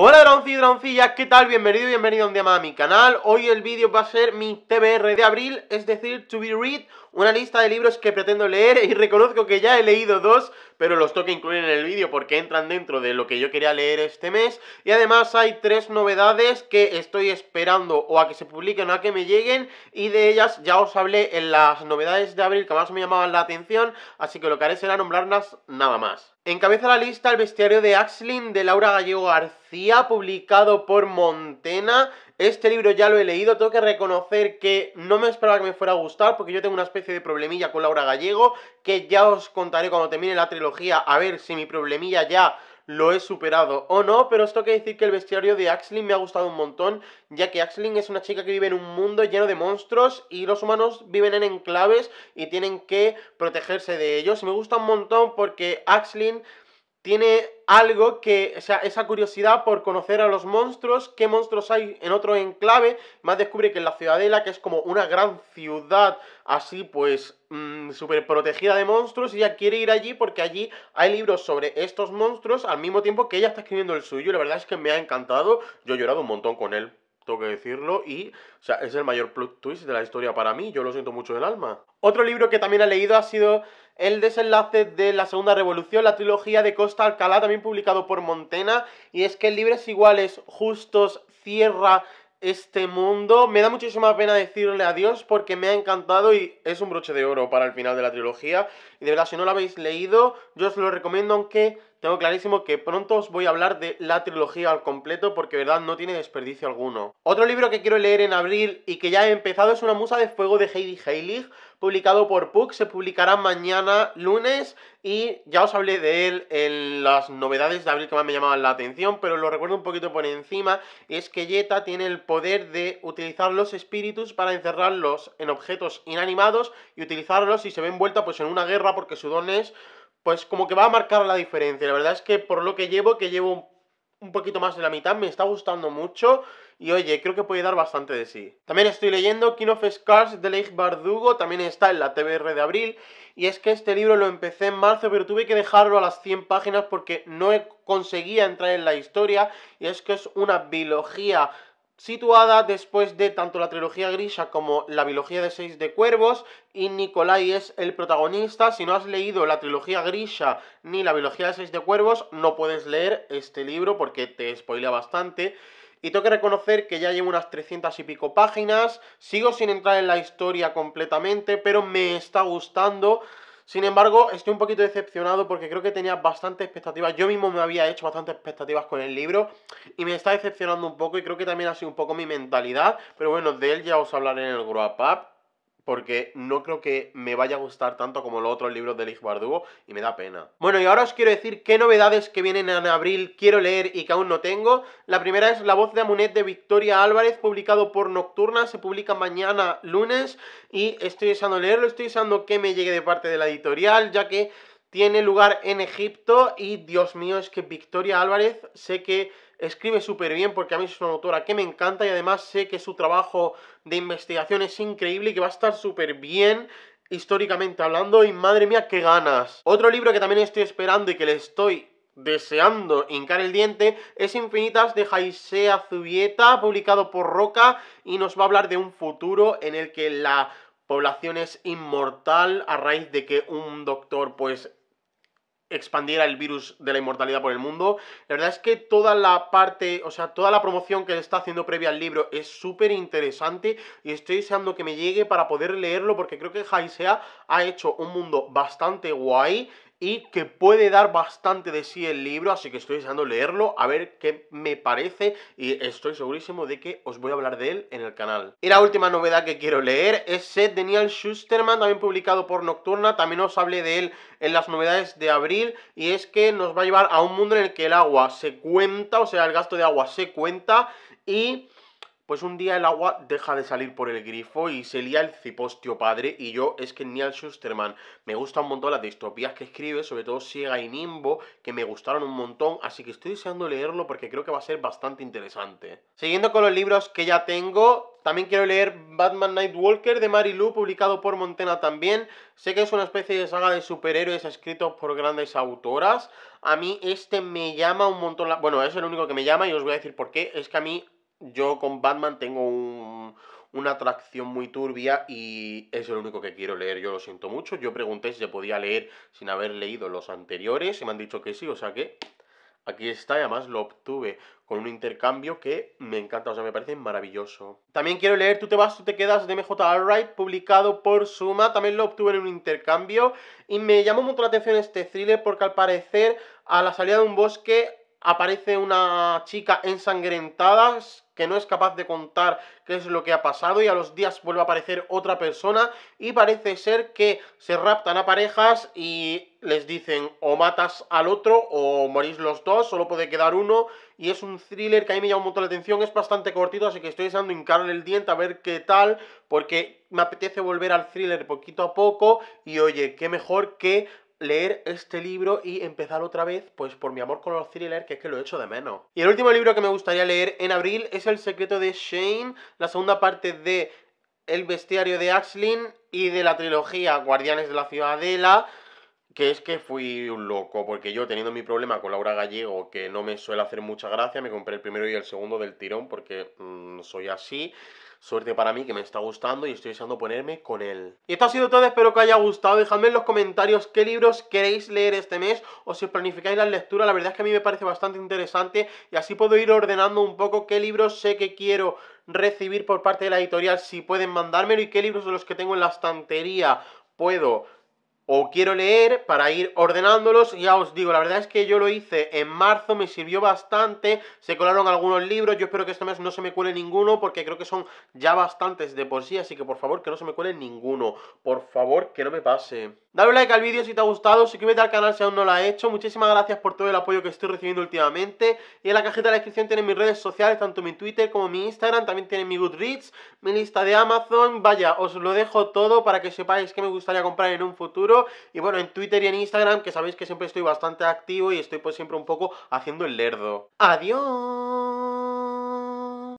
Hola droncillos y droncillas, ¿qué tal? Bienvenido y bienvenido un día más a mi canal. Hoy el vídeo va a ser mi TBR de abril, es decir, To Be Read, una lista de libros que pretendo leer y reconozco que ya he leído dos, pero los que incluir en el vídeo porque entran dentro de lo que yo quería leer este mes. Y además hay tres novedades que estoy esperando o a que se publiquen o a que me lleguen y de ellas ya os hablé en las novedades de abril que más me llamaban la atención, así que lo que haré será nombrarlas nada más. Encabeza la lista el bestiario de Axlin de Laura Gallego García, publicado por Montena este libro ya lo he leído, tengo que reconocer que no me esperaba que me fuera a gustar porque yo tengo una especie de problemilla con Laura Gallego que ya os contaré cuando termine la trilogía a ver si mi problemilla ya lo he superado o no, pero esto que decir que el bestiario de Axling me ha gustado un montón, ya que Axling es una chica que vive en un mundo lleno de monstruos y los humanos viven en enclaves y tienen que protegerse de ellos. Y me gusta un montón porque Axling tiene algo que, o sea, esa curiosidad por conocer a los monstruos, qué monstruos hay en otro enclave, más descubre que en la ciudadela, que es como una gran ciudad así pues mm, súper protegida de monstruos, ella quiere ir allí porque allí hay libros sobre estos monstruos al mismo tiempo que ella está escribiendo el suyo, la verdad es que me ha encantado, yo he llorado un montón con él tengo que decirlo, y o sea, es el mayor plot twist de la historia para mí, yo lo siento mucho del alma. Otro libro que también he leído ha sido El desenlace de la Segunda Revolución, la trilogía de Costa Alcalá, también publicado por Montena, y es que Libres Iguales, Justos, Cierra este mundo. Me da muchísima pena decirle adiós porque me ha encantado y es un broche de oro para el final de la trilogía. Y de verdad, si no lo habéis leído, yo os lo recomiendo, aunque tengo clarísimo que pronto os voy a hablar de la trilogía al completo porque de verdad no tiene desperdicio alguno. Otro libro que quiero leer en abril y que ya he empezado es Una musa de fuego de Heidi Heilig publicado por Puck, se publicará mañana lunes y ya os hablé de él en las novedades de abril que más me llamaban la atención, pero lo recuerdo un poquito por encima, es que Jetta tiene el poder de utilizar los espíritus para encerrarlos en objetos inanimados y utilizarlos si se ve envuelta pues en una guerra porque su don es pues como que va a marcar la diferencia. La verdad es que por lo que llevo, que llevo un un poquito más de la mitad, me está gustando mucho y oye, creo que puede dar bastante de sí. También estoy leyendo King of Scars de Leigh Bardugo, también está en la TBR de abril, y es que este libro lo empecé en marzo, pero tuve que dejarlo a las 100 páginas porque no conseguía entrar en la historia, y es que es una biología situada después de tanto la trilogía Grisha como la biología de Seis de Cuervos, y Nikolai es el protagonista. Si no has leído la trilogía Grisha ni la biología de Seis de Cuervos, no puedes leer este libro porque te spoilea bastante. Y tengo que reconocer que ya llevo unas 300 y pico páginas, sigo sin entrar en la historia completamente, pero me está gustando. Sin embargo, estoy un poquito decepcionado porque creo que tenía bastantes expectativas. Yo mismo me había hecho bastantes expectativas con el libro y me está decepcionando un poco y creo que también ha sido un poco mi mentalidad. Pero bueno, de él ya os hablaré en el Grow Up porque no creo que me vaya a gustar tanto como los otros libros de Lig Bardugo y me da pena. Bueno, y ahora os quiero decir qué novedades que vienen en abril quiero leer y que aún no tengo. La primera es La voz de Amunet de Victoria Álvarez, publicado por Nocturna, se publica mañana lunes y estoy deseando leerlo, estoy deseando que me llegue de parte de la editorial, ya que tiene lugar en Egipto y Dios mío, es que Victoria Álvarez sé que escribe súper bien porque a mí es una autora que me encanta y además sé que su trabajo de investigación es increíble y que va a estar súper bien históricamente hablando y madre mía, qué ganas. Otro libro que también estoy esperando y que le estoy deseando hincar el diente es Infinitas de Jaisea Zubieta, publicado por Roca y nos va a hablar de un futuro en el que la población es inmortal a raíz de que un doctor pues expandiera el virus de la inmortalidad por el mundo. La verdad es que toda la parte, o sea, toda la promoción que está haciendo previa al libro es súper interesante y estoy deseando que me llegue para poder leerlo porque creo que Haisea ha hecho un mundo bastante guay y que puede dar bastante de sí el libro, así que estoy deseando leerlo, a ver qué me parece y estoy segurísimo de que os voy a hablar de él en el canal. Y la última novedad que quiero leer es Set Daniel Schusterman, también publicado por Nocturna, también os hablé de él en las novedades de abril y es que nos va a llevar a un mundo en el que el agua se cuenta, o sea, el gasto de agua se cuenta y pues un día el agua deja de salir por el grifo y se lía el cipostio padre y yo es que Neil Schusterman. Me gusta un montón las distopías que escribe, sobre todo Siega y Nimbo, que me gustaron un montón, así que estoy deseando leerlo porque creo que va a ser bastante interesante. Siguiendo con los libros que ya tengo, también quiero leer Batman Nightwalker de Mary Lou, publicado por Montana también. Sé que es una especie de saga de superhéroes escritos por grandes autoras. A mí este me llama un montón... Bueno, es el único que me llama y os voy a decir por qué. Es que a mí yo con Batman tengo una atracción muy turbia y es lo único que quiero leer. Yo lo siento mucho. Yo pregunté si se podía leer sin haber leído los anteriores y me han dicho que sí, o sea que aquí está y además lo obtuve con un intercambio que me encanta, o sea, me parece maravilloso. También quiero leer Tú te vas, tú te quedas de MJ Alright, publicado por Suma, también lo obtuve en un intercambio y me llamó mucho la atención este thriller porque al parecer a la salida de un bosque aparece una chica ensangrentada que no es capaz de contar qué es lo que ha pasado y a los días vuelve a aparecer otra persona y parece ser que se raptan a parejas y les dicen o matas al otro o morís los dos, solo puede quedar uno y es un thriller que a mí me llama un montón la atención, es bastante cortito así que estoy deseando hincarle el diente a ver qué tal porque me apetece volver al thriller poquito a poco y oye, qué mejor que leer este libro y empezar otra vez, pues por mi amor con los thrillers, que es que lo he hecho de menos. Y el último libro que me gustaría leer en abril es El secreto de Shane, la segunda parte de El bestiario de Axlin y de la trilogía Guardianes de la Ciudadela que es que fui un loco, porque yo teniendo mi problema con Laura Gallego, que no me suele hacer mucha gracia, me compré el primero y el segundo del tirón, porque mm, soy así. Suerte para mí que me está gustando y estoy deseando ponerme con él. Y esto ha sido todo, espero que haya gustado. Dejadme en los comentarios qué libros queréis leer este mes o si os planificáis la lectura. La verdad es que a mí me parece bastante interesante y así puedo ir ordenando un poco qué libros sé que quiero recibir por parte de la editorial si pueden mandármelo y qué libros de los que tengo en la estantería puedo o quiero leer para ir ordenándolos. Ya os digo, la verdad es que yo lo hice en marzo, me sirvió bastante, se colaron algunos libros, yo espero que este mes no se me cuele ninguno porque creo que son ya bastantes de por sí, así que por favor que no se me cuele ninguno, por favor que no me pase. Dale un like al vídeo si te ha gustado, suscríbete al canal si aún no lo has hecho, muchísimas gracias por todo el apoyo que estoy recibiendo últimamente y en la cajita de la descripción tienen mis redes sociales, tanto mi Twitter como mi Instagram, también tienen mi Goodreads, mi lista de Amazon, vaya, os lo dejo todo para que sepáis que me gustaría comprar en un futuro y bueno, en Twitter y en Instagram, que sabéis que siempre estoy bastante activo y estoy pues siempre un poco haciendo el lerdo. ¡Adiós!